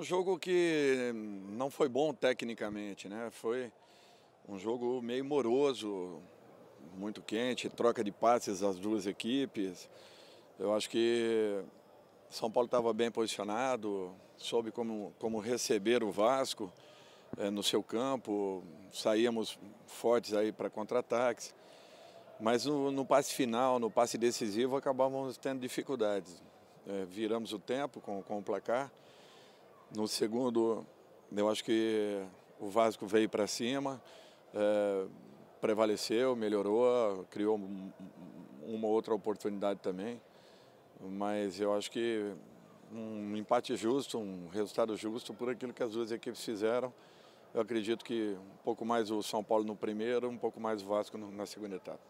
Um jogo que não foi bom tecnicamente, né? Foi um jogo meio moroso, muito quente, troca de passes as duas equipes. Eu acho que São Paulo estava bem posicionado, soube como, como receber o Vasco é, no seu campo, saíamos fortes aí para contra-ataques. Mas no, no, passe final, no passe decisivo, acabávamos tendo dificuldades. É, viramos o tempo com, com o placar. No segundo, eu acho que o Vasco veio para cima, é, prevaleceu, melhorou, criou uma outra oportunidade também. Mas eu acho que um empate justo, um resultado justo por aquilo que as duas equipes fizeram. Eu acredito que um pouco mais o São Paulo no primeiro, um pouco mais o Vasco na segunda etapa.